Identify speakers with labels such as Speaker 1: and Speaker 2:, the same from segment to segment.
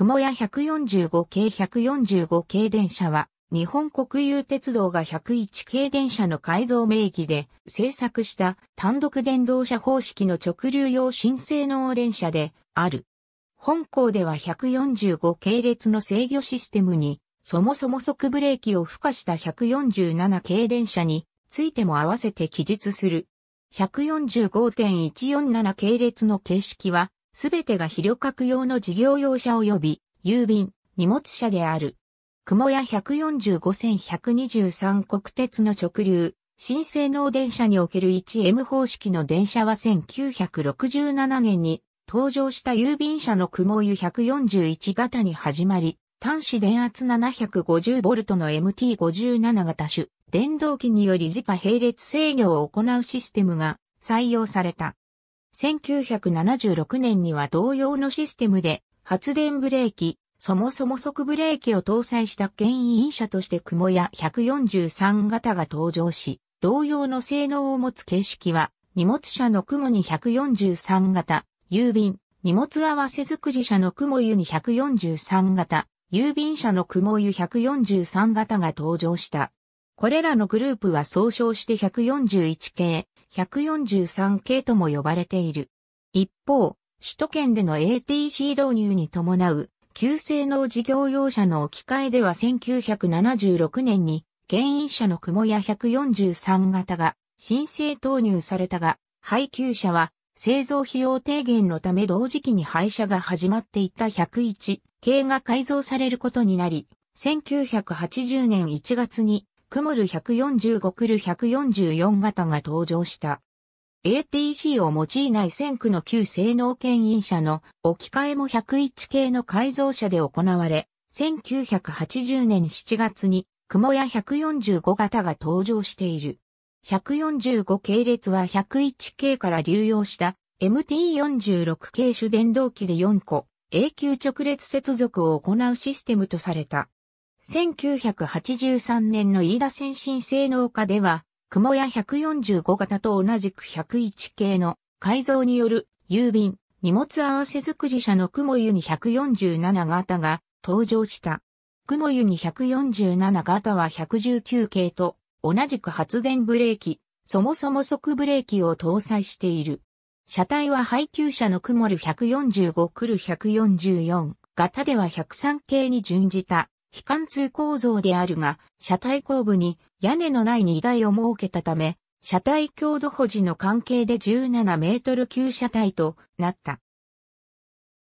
Speaker 1: 雲屋145系145系電車は、日本国有鉄道が101系電車の改造名義で製作した単独電動車方式の直流用新性能電車である。本校では145系列の制御システムに、そもそも即ブレーキを付加した147系電車についても合わせて記述する。145.147系列の形式はすべてが非旅客用の事業用車及び郵便、荷物車である。雲屋145線123国鉄の直流、新性能電車における 1M 方式の電車は1967年に登場した郵便車の雲湯141型に始まり、端子電圧 750V の MT57 型種、電動機により自家並列制御を行うシステムが採用された。1976年には同様のシステムで発電ブレーキ、そもそも即ブレーキを搭載した牽引車として雲や143型が登場し、同様の性能を持つ形式は、荷物車の雲に143型、郵便、荷物合わせ作り車の雲湯に143型、郵便車の雲湯143型が登場した。これらのグループは総称して141系、143系とも呼ばれている。一方、首都圏での ATC 導入に伴う、旧性能事業用車の置き換えでは1976年に、牽引車の雲や143型が申請投入されたが、配給車は製造費用低減のため同時期に廃車が始まっていた101系が改造されることになり、1980年1月にクモル145クル144型が登場した。ATC を用いない先区の旧性能牽引車の置き換えも101系の改造車で行われ、1980年7月にクモや145型が登場している。145系列は101系から流用した MT46 系主電動機で4個、永久直列接続を行うシステムとされた。1983年の飯田先進性能化では、雲屋145型と同じく101系の改造による郵便荷物合わせ作り車の雲湯に147型が登場した。雲湯に147型は119系と同じく発電ブレーキ、そもそも即ブレーキを搭載している。車体は配給車のクモ145クル144型では103系に準じた非貫通構造であるが、車体後部に屋根のない荷台を設けたため、車体強度保持の関係で17メートル級車体となった。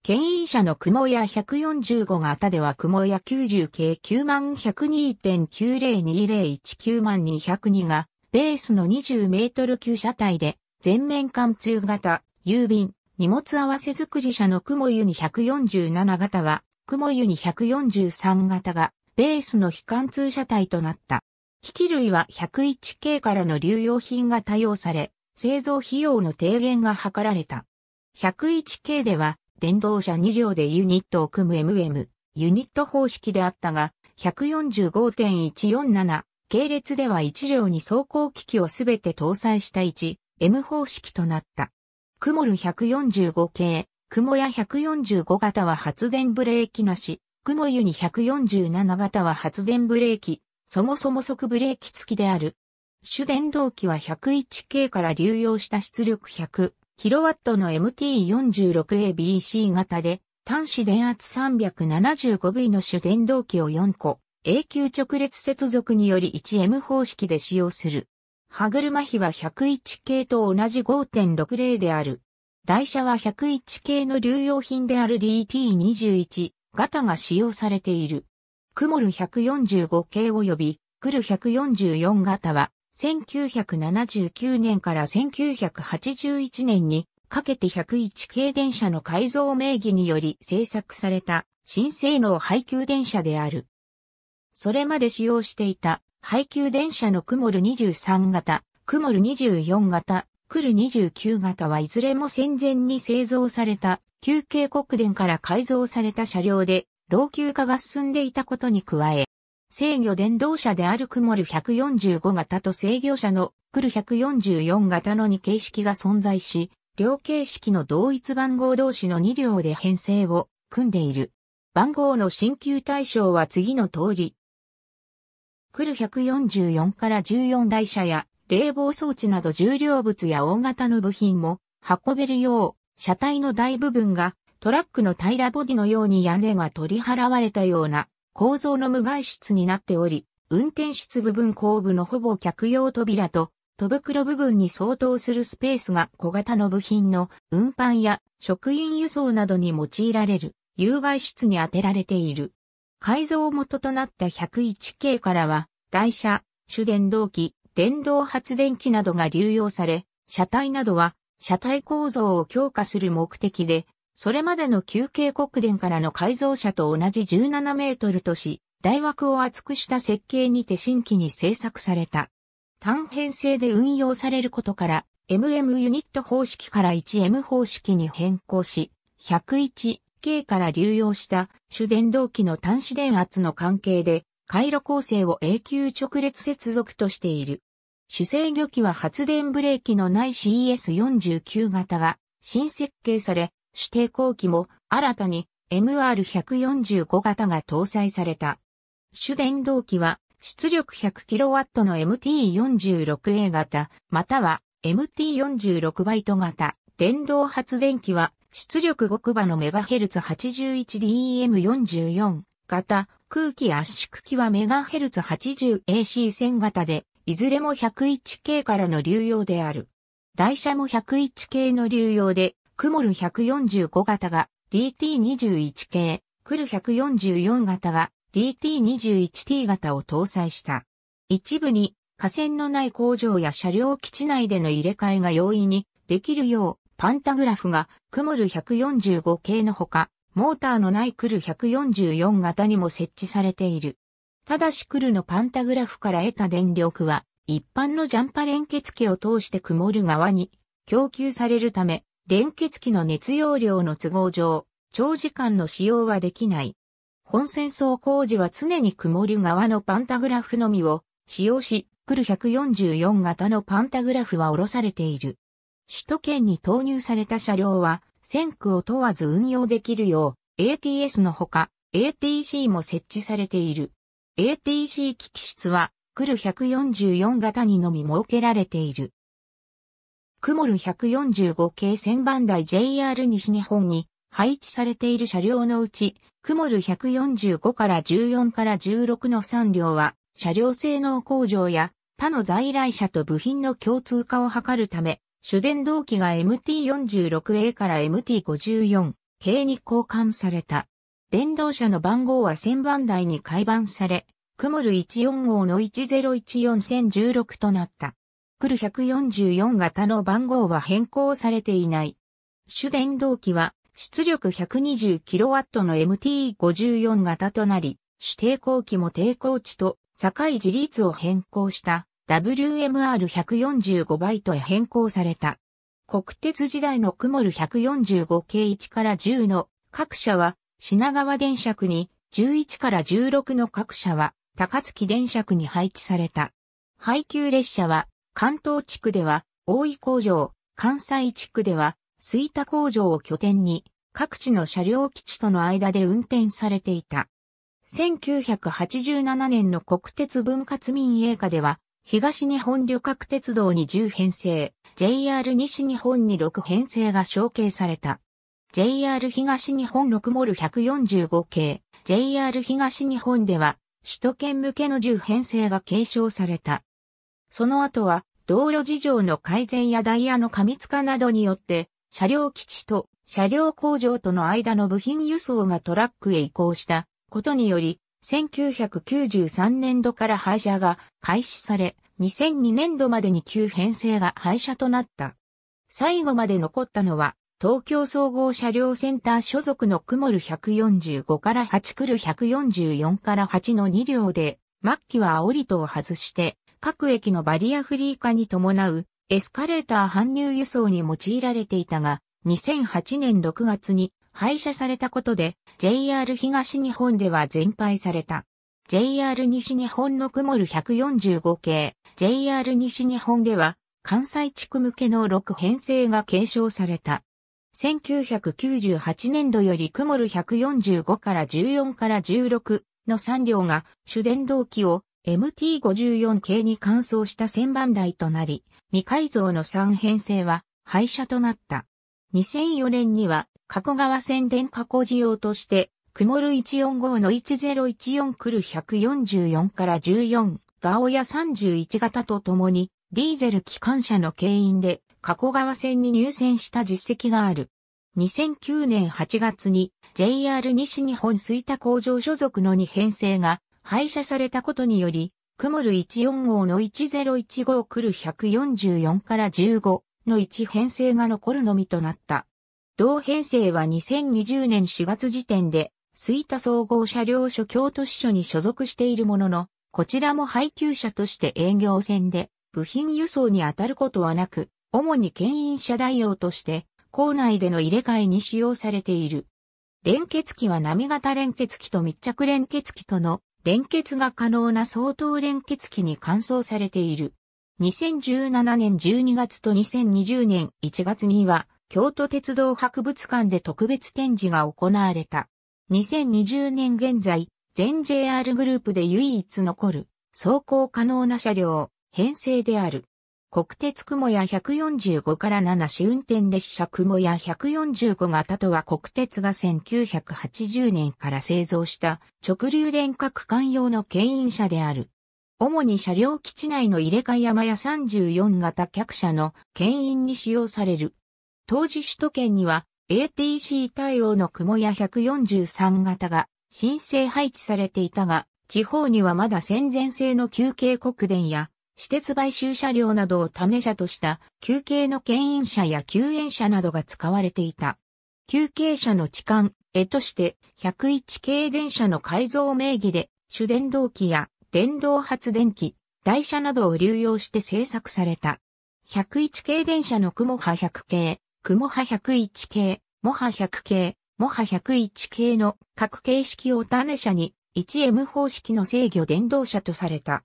Speaker 1: 牽引車の雲屋145型では雲屋90系9102.90201992が、ベースの20メートル級車体で、全面貫通型、郵便、荷物合わせ作り車の雲湯に147型は、雲湯に143型がベースの非貫通車体となった。機器類は101系からの流用品が多用され、製造費用の低減が図られた。101系では、電動車2両でユニットを組む MM、ユニット方式であったが、145.147系列では1両に走行機器をすべて搭載した 1M 方式となった。クモル145系雲屋145型は発電ブレーキなし、雲湯に147型は発電ブレーキ、そもそも即ブレーキ付きである。主電動機は 101K から流用した出力 100kW の MT46ABC 型で、端子電圧 375V の主電動機を4個、永久直列接続により 1M 方式で使用する。歯車比は 101K と同じ5.60である。台車は101系の流用品である DT21 型が使用されている。クモル145系及びクル144型は1979年から1981年にかけて101系電車の改造名義により制作された新性能配給電車である。それまで使用していた配給電車のクモル23型、クモル24型、クル29型はいずれも戦前に製造された旧京国電から改造された車両で老朽化が進んでいたことに加え、制御電動車であるクモル145型と制御車のクル144型の2形式が存在し、両形式の同一番号同士の2両で編成を組んでいる。番号の新旧対象は次の通り。クル144から14台車や冷房装置など重量物や大型の部品も運べるよう、車体の大部分がトラックの平らボディのように屋根が取り払われたような構造の無外室になっており、運転室部分後部のほぼ客用扉と戸袋部分に相当するスペースが小型の部品の運搬や職員輸送などに用いられる有害室に充てられている。改造元となった101系からは、台車、主電動機、電動発電機などが流用され、車体などは車体構造を強化する目的で、それまでの休憩国電からの改造車と同じ17メートルとし、大枠を厚くした設計にて新規に製作された。単編成で運用されることから、MM ユニット方式から 1M 方式に変更し、101K から流用した主電動機の端子電圧の関係で、回路構成を永久直列接続としている。主制御機は発電ブレーキのない c s 4 9型が新設計され、主抵抗機も新たに MR145 型が搭載された。主電動機は出力 100kW の MT46A 型、または MT46 バイト型。電動発電機は出力極場の m h z 8 1 d m 4 4型、空気圧縮機は MHz80AC1000 型でいずれも101系からの流用である。台車も101系の流用で、クモル145型が DT21 系、クル144型が DT21T 型を搭載した。一部に、架線のない工場や車両基地内での入れ替えが容易にできるよう、パンタグラフがクモル145系のほか、モーターのないクル144型にも設置されている。ただしクルのパンタグラフから得た電力は、一般のジャンパ連結器を通して曇る側に供給されるため、連結器の熱容量の都合上、長時間の使用はできない。本戦争工事は常に曇る側のパンタグラフのみを使用し、クル144型のパンタグラフは下ろされている。首都圏に投入された車両は、線区を問わず運用できるよう、ATS のほか、ATC も設置されている。ATC 機器室は、クル144型にのみ設けられている。クモル145系1000番台 JR 西日本に配置されている車両のうち、クモル145から14から16の3両は、車両性能向上や他の在来車と部品の共通化を図るため、主電動機が MT46A から MT54 系に交換された。電動車の番号は1000番台に改版され、クモル14号の1 0 1 4 0 1 6となった。クル144型の番号は変更されていない。主電動機は出力 120kW の MT54 型となり、主抵抗機も抵抗値と境自立を変更した WMR145 バイトへ変更された。国鉄時代のクモル145系1から10の各社は品川電車区に11から16の各社は高槻電車区に配置された。配給列車は関東地区では大井工場、関西地区では水田工場を拠点に各地の車両基地との間で運転されていた。1987年の国鉄分割民営化では、東日本旅客鉄道に10編成、JR 西日本に6編成が承継された。JR 東日本6モル145系、JR 東日本では、首都圏向けの10編成が継承された。その後は、道路事情の改善やダイヤの過密化などによって、車両基地と車両工場との間の部品輸送がトラックへ移行したことにより、1993年度から廃車が開始され、2002年度までに9編成が廃車となった。最後まで残ったのは、東京総合車両センター所属のクモル145から8クル144から8の2両で、末期は煽り戸を外して、各駅のバリアフリー化に伴うエスカレーター搬入輸送に用いられていたが、2008年6月に廃車されたことで JR 東日本では全廃された。JR 西日本のクモル145系、JR 西日本では関西地区向けの6編成が継承された。1998年度よりクモル145から14から16の3両が主電動機を MT54 系に換装した1000番台となり、未改造の3編成は廃車となった。2004年には加古川線電加工事業として、クモル145の1014クる144から14、ガオヤ31型とともに、ディーゼル機関車の牽引で加古川線に入線した実績がある。2009年8月に JR 西日本水田工場所属の2編成が廃車されたことにより、クモル14号の1015来る144から15の1編成が残るのみとなった。同編成は2020年4月時点で、水田総合車両所京都支所に所属しているものの、こちらも配給車として営業線で、部品輸送に当たることはなく、主に牽引車代用として、校内での入れ替えに使用されている。連結機は波型連結機と密着連結機との連結が可能な相当連結機に換装されている。2017年12月と2020年1月には、京都鉄道博物館で特別展示が行われた。2020年現在、全 JR グループで唯一残る、走行可能な車両、編成である。国鉄雲や145から7市運転列車雲や145型とは国鉄が1980年から製造した直流電化区間用の牽引車である。主に車両基地内の入れ替え山や34型客車の牽引に使用される。当時首都圏には ATC 対応の雲や143型が申請配置されていたが、地方にはまだ戦前製の休憩国電や私鉄買収車両などを種車とした休憩の牽引車や救援車などが使われていた。休憩車の痴漢、絵として101系電車の改造名義で主電動機や電動発電機、台車などを流用して製作された。101系電車の雲波100系、雲波101系、モは100系、モは101系の各形式を種車に 1M 方式の制御電動車とされた。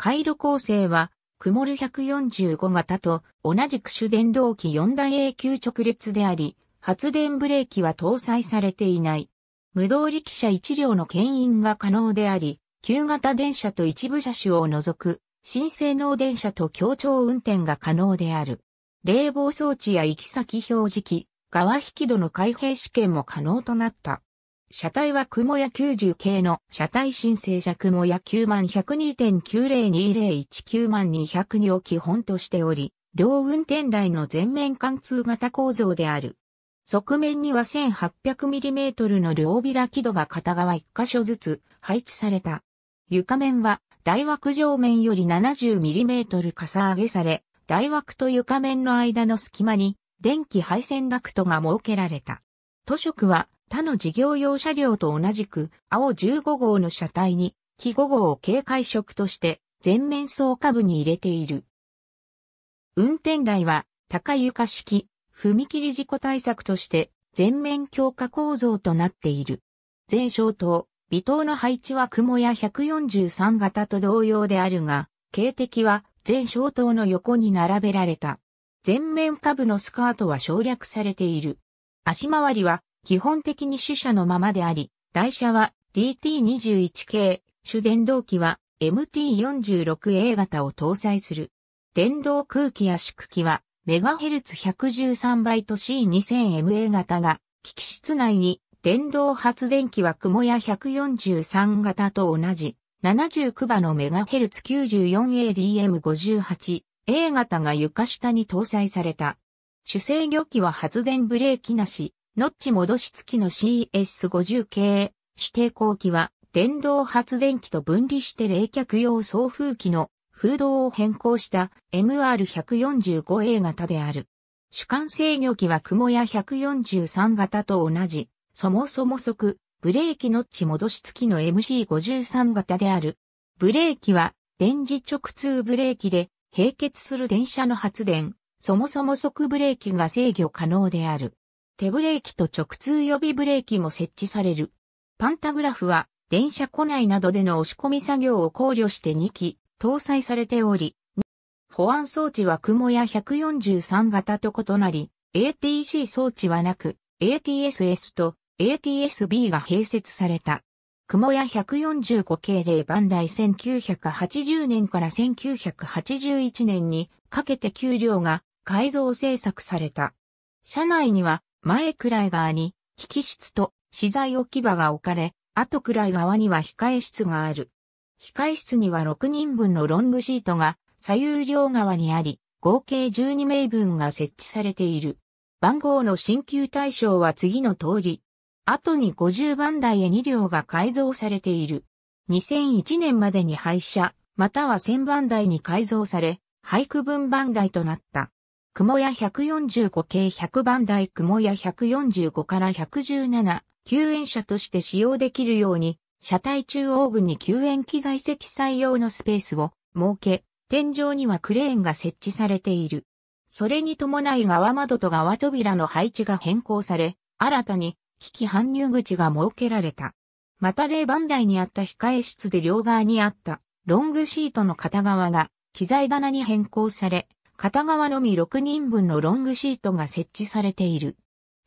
Speaker 1: 回路構成は、クモル145型と同じく主電動機4台永久直列であり、発電ブレーキは搭載されていない。無動力車1両の牽引が可能であり、旧型電車と一部車種を除く、新性能電車と協調運転が可能である。冷房装置や行き先表示器、側引き戸の開閉試験も可能となった。車体は雲や90系の車体申請者雲や9万102.902019万202を基本としており、両運転台の全面貫通型構造である。側面には 1800mm の両開き戸が片側1箇所ずつ配置された。床面は台枠上面より 70mm かさ上げされ、台枠と床面の間の隙間に電気配線ダクトが設けられた。塗色は他の事業用車両と同じく青15号の車体に、木5号を警戒色として全面装下部に入れている。運転台は高床式、踏切事故対策として全面強化構造となっている。全小灯、微灯の配置は雲屋143型と同様であるが、警笛は全小灯の横に並べられた。全面下部のスカートは省略されている。足回りは基本的に主車のままであり、台車は DT21 系、主電動機は MT46A 型を搭載する。電動空気圧縮機はメガヘルツ113倍と C2000MA 型が、機器室内に電動発電機は雲や143型と同じ、79場のメガヘルツ 94ADM58A 型が床下に搭載された。主制御機は発電ブレーキなし、ノッチ戻し付きの CS50 系指定後期は電動発電機と分離して冷却用送風機の風洞を変更した MR145A 型である。主管制御機は雲や143型と同じ、そもそも速、ブレーキノッチ戻し付きの MC53 型である。ブレーキは電磁直通ブレーキで、並結する電車の発電、そもそも速ブレーキが制御可能である。手ブレーキと直通予備ブレーキも設置される。パンタグラフは、電車庫内などでの押し込み作業を考慮して2機、搭載されており、保安装置は雲や143型と異なり、ATC 装置はなく、ATSS と ATSB が併設された。雲や145系0番台1980年から1981年にかけて給料が改造製作された。車内には前くらい側に、引き室と資材置き場が置かれ、後くらい側には控え室がある。控え室には6人分のロングシートが左右両側にあり、合計12名分が設置されている。番号の新旧対象は次の通り。後に50番台へ2両が改造されている。2001年までに廃車、または1000番台に改造され、廃区分番台となった。雲屋145系100番台雲屋145から117、救援車として使用できるように、車体中央部に救援機材積載用のスペースを設け、天井にはクレーンが設置されている。それに伴い側窓と側扉の配置が変更され、新たに機器搬入口が設けられた。また例番台にあった控え室で両側にあったロングシートの片側が機材棚に変更され、片側のみ6人分のロングシートが設置されている。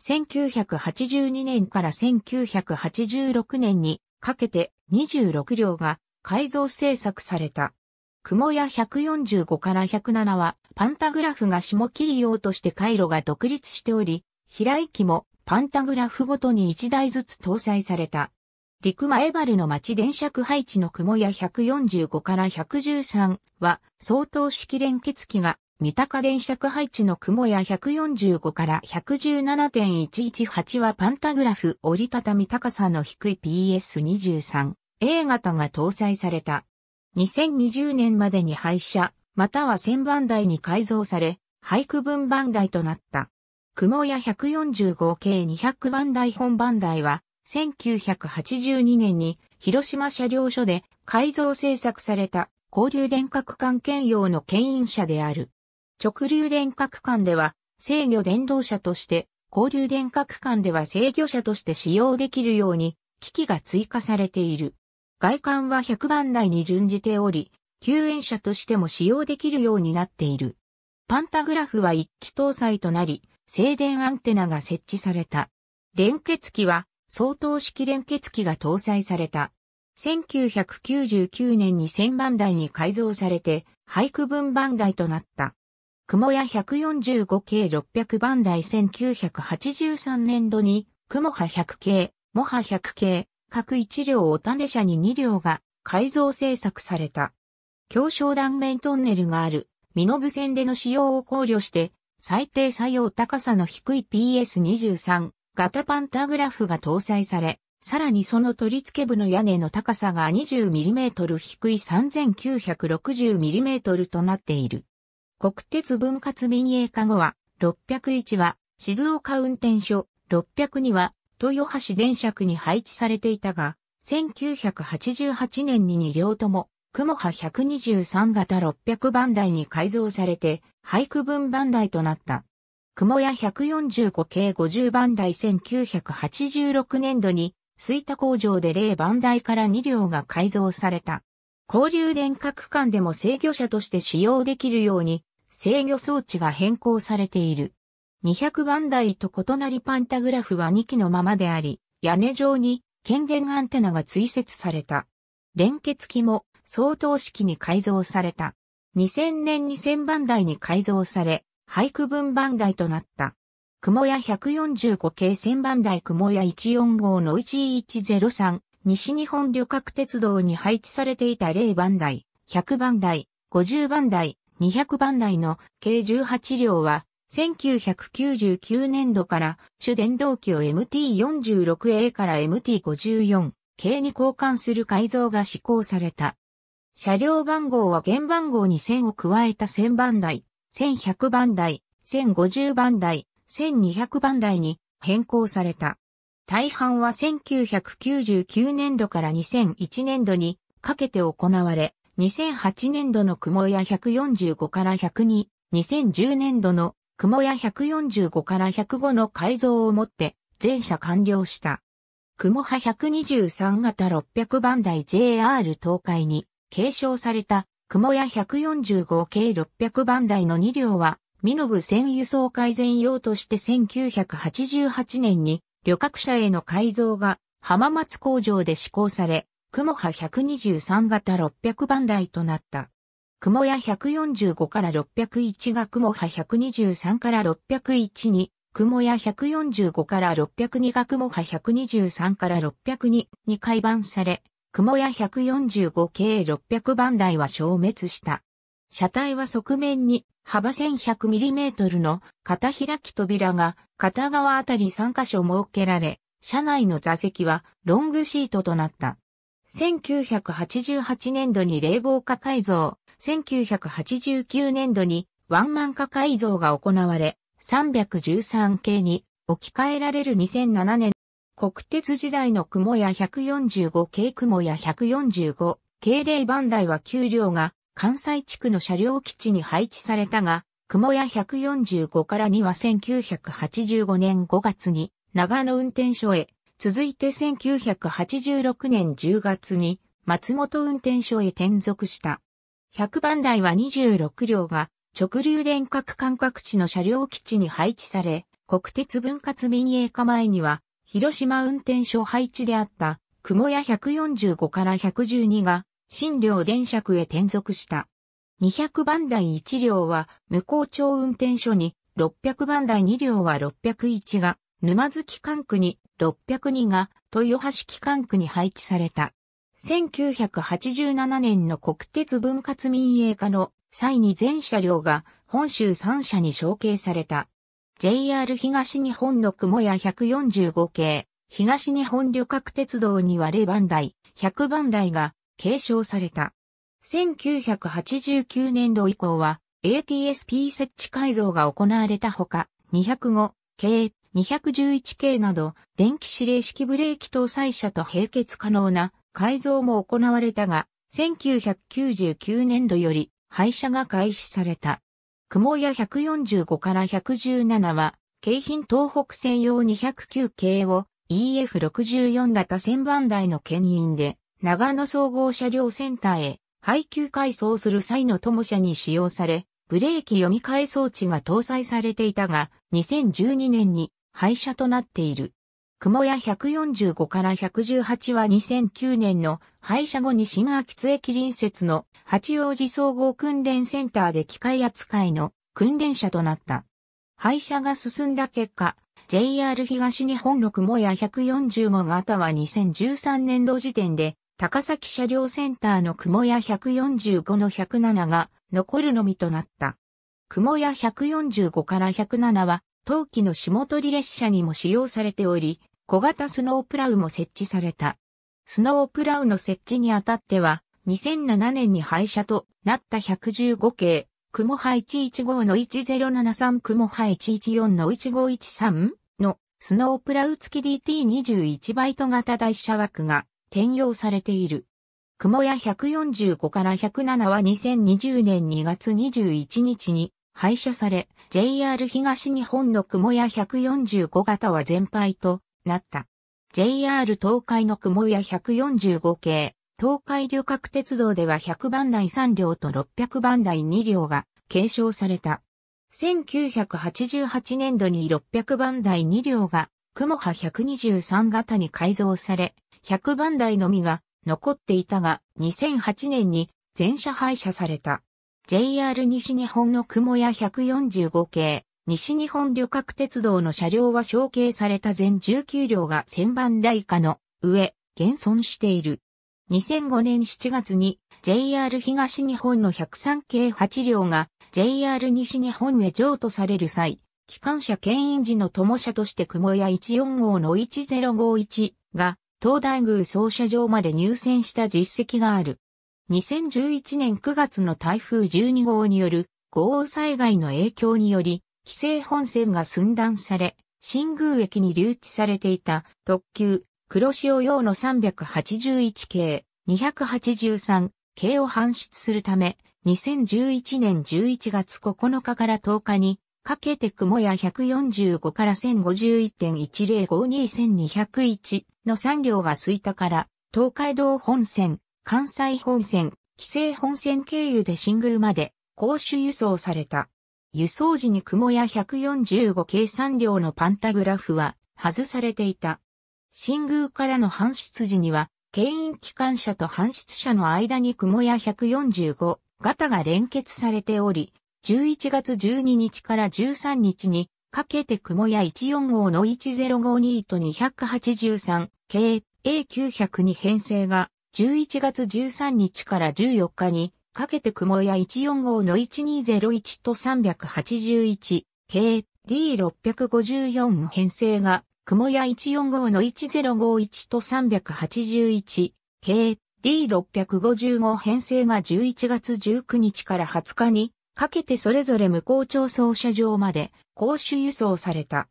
Speaker 1: 1982年から1986年にかけて26両が改造制作された。雲屋145から107はパンタグラフが下切り用として回路が独立しており、平井機もパンタグラフごとに1台ずつ搭載された。陸前原の町電車区配置の雲屋145から113は相当式連結機が三鷹電尺配置の雲や145から117.118はパンタグラフ折りたたみ高さの低い PS23A 型が搭載された。2020年までに廃車、または1000番台に改造され、廃区分番台となった。雲や145系200番台本番台は、1982年に広島車両所で改造製作された交流電角関兼用の牽引車である。直流電角間では制御電動車として、交流電角間では制御車として使用できるように、機器が追加されている。外観は100番台に準じており、救援車としても使用できるようになっている。パンタグラフは一気搭載となり、静電アンテナが設置された。連結機は、相当式連結機が搭載された。1999年に1000番台に改造されて、俳句分番台となった。雲屋145系600番台1983年度に、雲波100系、モ波100系、各1両を種車に2両が改造製作された。強小断面トンネルがある、身延線での使用を考慮して、最低作用高さの低い PS23 型パンタグラフが搭載され、さらにその取り付け部の屋根の高さが 20mm 低い 3960mm となっている。国鉄分割民営化後は、601は静岡運転所、602は豊橋電車区に配置されていたが、1988年に2両とも、雲波123型600番台に改造されて、廃区分番台となった。雲屋145系50番台1986年度に、水田工場で0番台から2両が改造された。交流電化区間でも制御車として使用できるように制御装置が変更されている。200番台と異なりパンタグラフは2機のままであり、屋根上に権限アンテナが追設された。連結機も相当式に改造された。2000年2000番台に改造され、廃区分番台となった。雲屋145系1000番台雲屋145の1103、西日本旅客鉄道に配置されていた0番台、100番台、50番台、200番台の計18両は、1999年度から主電動機を MT46A から MT54 系に交換する改造が施行された。車両番号は現番号に1000を加えた1000番台、1100番台、1050番台、1200番台に変更された。大半は1999年度から2001年度にかけて行われ、2008年度の雲屋145から102、2010年度の雲屋145から105の改造をもって全社完了した。雲派123型600番台 JR 東海に継承された雲屋145系600番台の2両は、ミノブ線輸送改善用として1988年に旅客車への改造が浜松工場で施行され、雲波123型600番台となった。雲屋145から601が雲波123から601に、雲屋145から602が雲波123から602に改版され、雲屋145系600番台は消滅した。車体は側面に幅 1100mm の片開き扉が片側あたり3箇所設けられ、車内の座席はロングシートとなった。1988年度に冷房化改造、1989年度にワンマン化改造が行われ、313系に置き換えられる2007年、国鉄時代の雲や145系雲や145系霊番台は給料が関西地区の車両基地に配置されたが、雲や145からには1985年5月に長野運転所へ続いて1986年10月に松本運転所へ転属した。100番台は26両が直流電角間隔地の車両基地に配置され、国鉄分割民営化前には広島運転所配置であった雲屋145から112が新両電車区へ転属した。200番台1両は向こう町運転所に、600番台2両は601が沼津機関区に602が豊橋機関区に配置された。1987年の国鉄分割民営化の際に全車両が本州3社に承継された。JR 東日本の雲屋145系、東日本旅客鉄道に割れ番台、100番台が継承された。1989年度以降は ATSP 設置改造が行われたほか、205系211系など電気指令式ブレーキ搭載車と並結可能な改造も行われたが、1999年度より廃車が開始された。雲屋145から117は、京浜東北専用209系を EF64 型1000番台の牽引で、長野総合車両センターへ配給改装する際の友車に使用され、ブレーキ読み替え装置が搭載されていたが、2012年に廃車となっている。雲屋145から118は2009年の廃車後に新秋津駅隣接の八王子総合訓練センターで機械扱いの訓練車となった。廃車が進んだ結果、JR 東日本の雲屋145型は2013年度時点で高崎車両センターの雲屋145の107が残るのみとなった。雲屋145から107は冬季の下取り列車にも使用されており、小型スノープラウも設置された。スノープラウの設置にあたっては、2007年に廃車となった115系、雲波115の1073雲波114の1513のスノープラウ付き DT21 バイト型台車枠が転用されている。雲屋145から107は2020年2月21日に廃車され、JR 東日本の雲屋145型は全廃となった。JR 東海の雲屋145系、東海旅客鉄道では100番台3両と600番台2両が継承された。1988年度に600番台2両が、雲波123型に改造され、100番台のみが残っていたが、2008年に全車廃車された。JR 西日本の雲屋145系、西日本旅客鉄道の車両は承継された全19両が1000番台下の上、現存している。2005年7月に JR 東日本の103系8両が JR 西日本へ譲渡される際、機関車牽引時の友車として雲屋14号の1051が東大宮操車場まで入線した実績がある。2011年9月の台風12号による豪雨災害の影響により、規制本線が寸断され、新宮駅に留置されていた特急黒潮用の381系283系を搬出するため、2011年11月9日から10日に、かけて雲や145から1 0 5 1 1 0 5 2 2 0 1の3両が吹たから東海道本線関西本線、紀勢本線経由で新宮まで公衆輸送された。輸送時に雲や145計算量のパンタグラフは外されていた。新宮からの搬出時には、牽引機関車と搬出車の間に雲や145型が連結されており、11月12日から13日にかけて雲や14号の1052と283 k A900 に編成が11月13日から14日にかけて雲や145の1201と 381K D654 編成が雲や145の1051と 381K D655 編成が11月19日から20日にかけてそれぞれ無効調送車場まで公衆輸送された。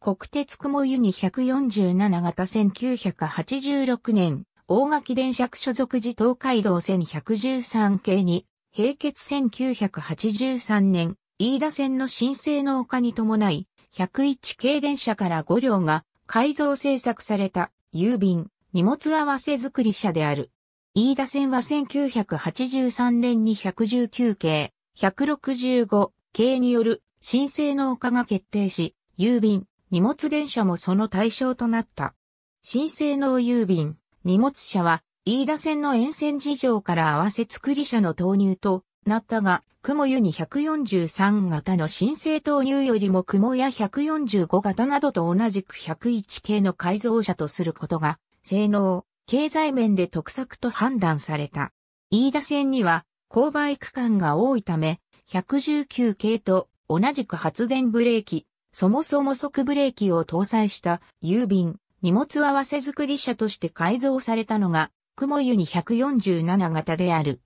Speaker 1: 国鉄雲ユニ1 4 7型1986年大垣電車区所属時東海道線113系に、平結1983年、飯田線の新生の丘に伴い、101系電車から5両が改造製作された郵便荷物合わせ作り車である。飯田線は1983年に119系、165系による新生の丘が決定し、郵便荷物電車もその対象となった。新生の郵便荷物車は、飯田線の沿線事情から合わせ作り車の投入となったが、雲湯に143型の新生投入よりも雲や145型などと同じく101系の改造車とすることが、性能、経済面で得策と判断された。飯田線には、勾配区間が多いため、119系と同じく発電ブレーキ、そもそも即ブレーキを搭載した郵便、荷物合わせ作り車として改造されたのが、雲湯に147型である。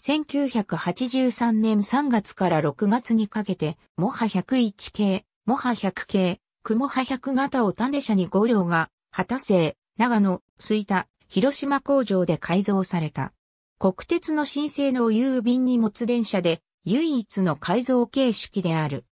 Speaker 1: 1983年3月から6月にかけて、モハ101系、モハ100系、雲ハ100型を種車に5両が、畑生、長野、吹田、広島工場で改造された。国鉄の新製の郵便荷物電車で、唯一の改造形式である。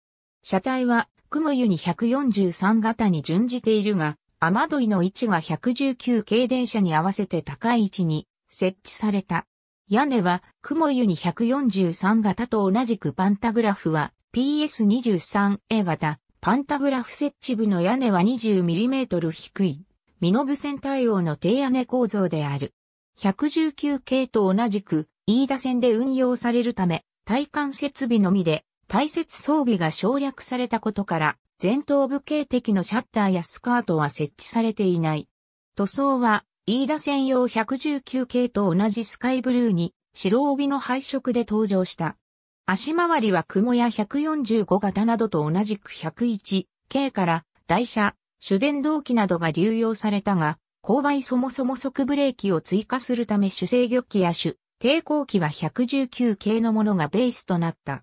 Speaker 1: 車体は、雲湯に143型に準じているが、雨どいの位置が119系電車に合わせて高い位置に設置された。屋根は、雲湯に143型と同じくパンタグラフは PS23A 型、パンタグラフ設置部の屋根は 20mm 低い、ミノブ線対応の低屋根構造である。119系と同じく、飯田線で運用されるため、体幹設備のみで、大切装備が省略されたことから、前頭部系的のシャッターやスカートは設置されていない。塗装は、飯田専用119系と同じスカイブルーに、白帯の配色で登場した。足回りは雲や145型などと同じく101系から台車、主電動機などが流用されたが、勾配そもそも即ブレーキを追加するため主制御機や主抵抗機は119系のものがベースとなった。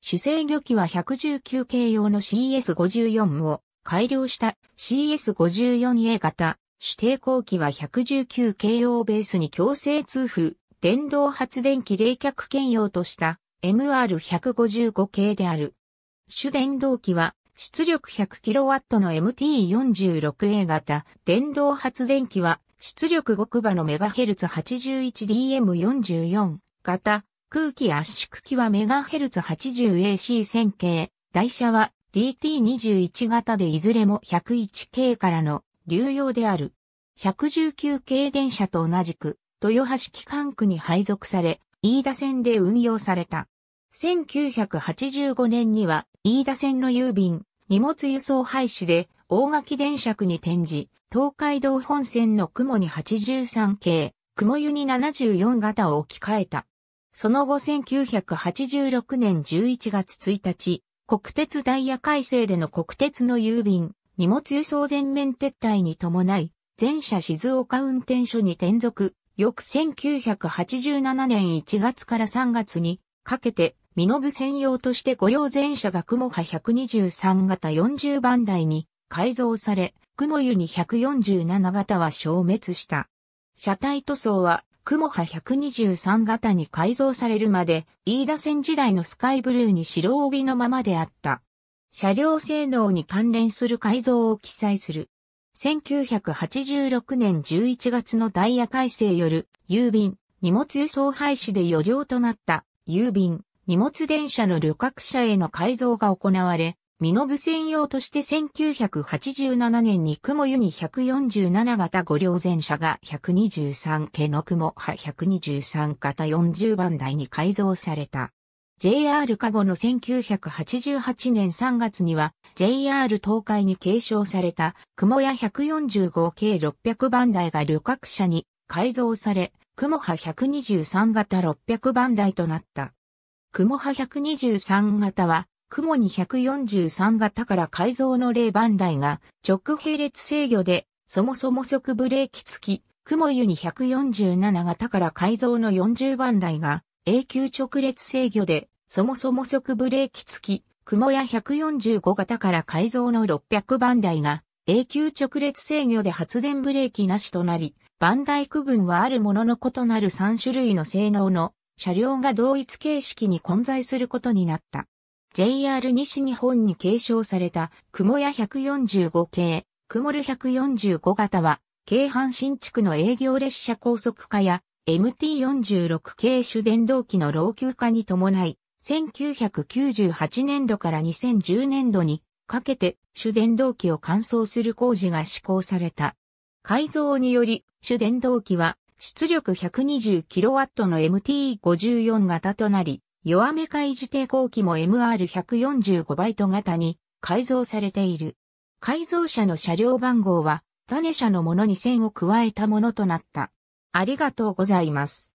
Speaker 1: 主制御機は119系用の CS54 を改良した CS54A 型、主抵抗機は119系用ベースに強制通風、電動発電機冷却兼用とした MR155 系である。主電動機は出力 100kW の MT46A 型、電動発電機は出力極場の MHz81DM44 型、空気圧縮機は MHz80AC 線形、台車は DT21 型でいずれも 101K からの流用である。119系電車と同じく、豊橋機関区に配属され、飯田線で運用された。1985年には、飯田線の郵便、荷物輸送廃止で、大垣電車区に転じ、東海道本線の雲に83系、雲湯に74型を置き換えた。その後1986年11月1日、国鉄ダイヤ改正での国鉄の郵便、荷物輸送全面撤退に伴い、全社静岡運転所に転属、翌1987年1月から3月にかけて、身延専用として御用全車が雲波123型40番台に改造され、雲湯に147型は消滅した。車体塗装は雲ハ123型に改造されるまで、飯田線時代のスカイブルーに白帯のままであった。車両性能に関連する改造を記載する。1986年11月のダイヤ改正よる、郵便、荷物輸送廃止で余剰となった、郵便、荷物電車の旅客車への改造が行われ、身延専用として1987年に雲湯に147型五両前車が123系の雲波123型40番台に改造された。JR 加護の1988年3月には JR 東海に継承された雲屋145系600番台が旅客車に改造され、雲波123型600番台となった。雲波123型は雲に143型から改造の0番台が直並列制御で、そもそも即ブレーキ付き、雲湯に147型から改造の40番台が永久直列制御で、そもそも即ブレーキ付き、雲屋145型から改造の600番台が永久直列制御で発電ブレーキなしとなり、番台区分はあるものの異なる3種類の性能の車両が同一形式に混在することになった。JR 西日本に継承された、雲屋145系、雲る145型は、京阪新地区の営業列車高速化や、MT46 系主電動機の老朽化に伴い、1998年度から2010年度にかけて主電動機を乾燥する工事が施行された。改造により主電動機は出力 120kW の MT54 型となり、弱め開示抵抗器も MR145 バイト型に改造されている。改造車の車両番号は、種車のものに線を加えたものとなった。ありがとうございます。